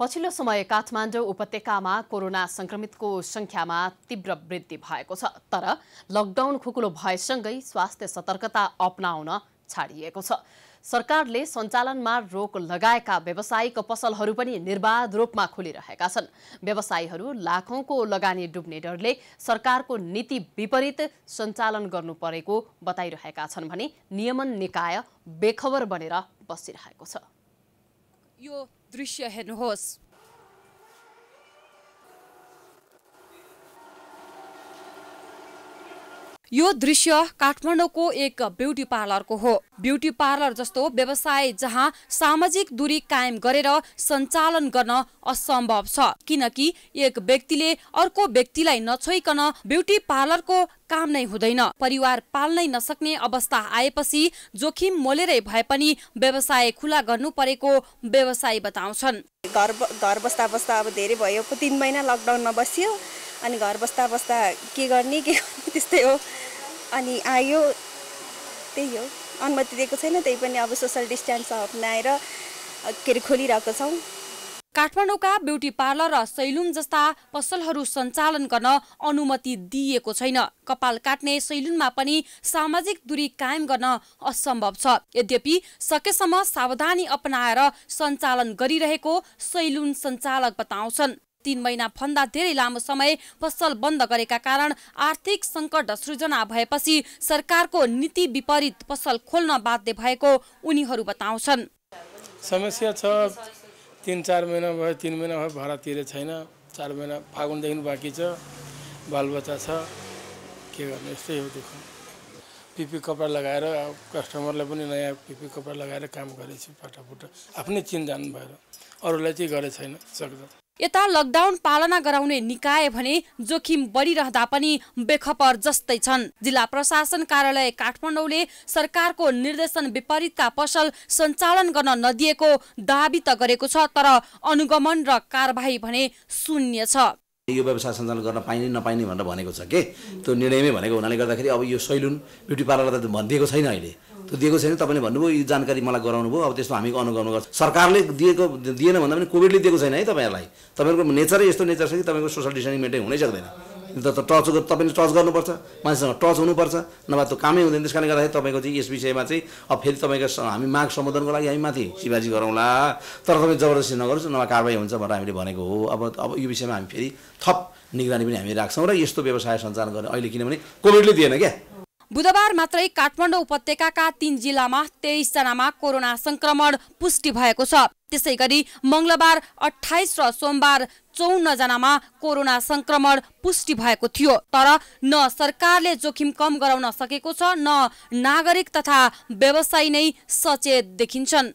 पछिल्लो समय काठमाडौँ उपत्यकामा कोरोना संक्रमितको संख्यामा तीव्र वृद्धि भएको छ तर लकडाउन खुकुलो भएसँगै स्वास्थ्य सतर्कता अपनाउन छाडिएको छ सरकारले सञ्चालनमा रोक लगाएका व्यावसायिक पसलहरू पनि निर्बाध रूपमा खोलिरहेका छन् व्यवसायीहरू लाखौँको लगानी डुब्ने डरले सरकारको नीति विपरीत सञ्चालन गर्नु परेको बताइरहेका छन् भने नियमन निकाय बेखबर बनेर बसिरहेको छ यो दृश्य हेर्नुहोस् यो दृश्य काठमाडौँको एक ब्युटी पार्लरको हो ब्युटी पार्लर जस्तो व्यवसाय जहाँ सामाजिक दूरी कायम गरेर सञ्चालन गर्न असम्भव छ किनकि एक व्यक्तिले अर्को व्यक्तिलाई नछोइकन ब्युटी पार्लरको काम नै हुँदैन परिवार पाल्नै नसक्ने अवस्था आएपछि जोखिम मोलेरै भए पनि व्यवसाय खुला गर्नु परेको व्यवसाय बताउँछन् घर घर बस्दा बस्दा अब धेरै भयो तिन महिना लकडाउनमा बस्यो अनि घर बस्दा बस्दा के गर्ने के गर्ने त्यस्तै हो अनि आयो त्यही हो अनुमति दिएको छैन त्यही पनि अब सोसल डिस्टेन्स अप्नाएर के अरे खोलिरहेको छौँ काठमाडौँका ब्युटी पार्लर र सैलुन जस्ता पसलहरू सञ्चालन गर्न अनुमति दिइएको छैन कपाल काट्ने सैलुनमा पनि सामाजिक दूरी कायम गर्न असम्भव छ यद्यपि सकेसम्म सावधानी अपनाएर सञ्चालन गरिरहेको सैलुन सञ्चालक बताउँछन् तीन भन्दा धेरै लामो समय पसल बन्द गरेका कारण आर्थिक सङ्कट सृजना भएपछि सरकारको नीति विपरीत पसल खोल्न बाध्य भएको उनीहरू बताउँछन् समस्या छ तिन चार महिना भयो तिन महिना भयो भाडा तिरे छैन चार महिना फागुनदेखि बाँकी छ बालबच्चा छ के गर्ने यस्तै हो दुःख पिपी कपडा लगाएर कस्टमरलाई पनि नयाँ पिपी कपडा लगाएर काम गरेपछि पाटापुटा आफ्नै चिन्जान भएर अरूलाई चाहिँ गरे छैन सक्दा यता लकडाउन पालना गराउने निकाय भने जोखिम बढिरहँदा पनि बेखपर जस्तै छन् जिल्ला प्रशासन कार्यालय काठमाडौँले सरकारको निर्देशन विपरीतका पसल सञ्चालन गर्न नदिएको दावी त गरेको छ तर अनुगमन र कारवाही भने शून्य छ यो व्यवसाय सञ्चालन गर्न पाइने नपाइने भनेर भनेको छ के त्यो निर्णयमै भनेको हुनाले गर्दाखेरि अब यो सैलुन ब्युटी पार्लर त भनिदिएको छैन अहिले त्यो दिएको छैन तपाईँले भन्नुभयो यो जानकारी मलाई गराउनु भयो अब त्यस्तो हामी अनुगमन गर्छ सरकारले दिएको दिएन भन्दा पनि कोभिडले दिएको छैन है तपाईँहरूलाई तपाईँहरूको नेचरै यस्तो नेचर छ कि तपाईँको सोसल डिस्टेन्सिङ मेन्टेन हुनै सक्दैन त टच तपाईँले टच गर्नुपर्छ मान्छेसँग टच हुनुपर्छ नभए त कामै हुँदैन त्यस कारणले गर्दाखेरि तपाईँको चाहिँ यस विषयमा चाहिँ अब फेरि तपाईँको हामी माग सम्बोधनको लागि हामी माथि शिवाजी गरौँला तर तपाईँ जबरजस्ती नगरोस् नभए कारवाही हुन्छ भनेर हामीले भनेको हो अब अब यो विषयमा हामी फेरि थप निगरानी पनि हामी राख्छौँ र यस्तो व्यवसाय सञ्चालन गर्ने अहिले किनभने कोभिडले दिएन क्या बुधबार मात्रै काठमाडौँ उपत्यकाका तीन जिल्लामा तेइसजनामा कोरोना संक्रमण पुष्टि भएको छ त्यसै गरी मङ्गलबार अठाइस र सोमबार चौन्नजनामा कोरोना संक्रमण पुष्टि भएको थियो तर न सरकारले जोखिम कम गराउन सकेको छ न नागरिक तथा व्यवसायी नै सचेत देखिन्छन्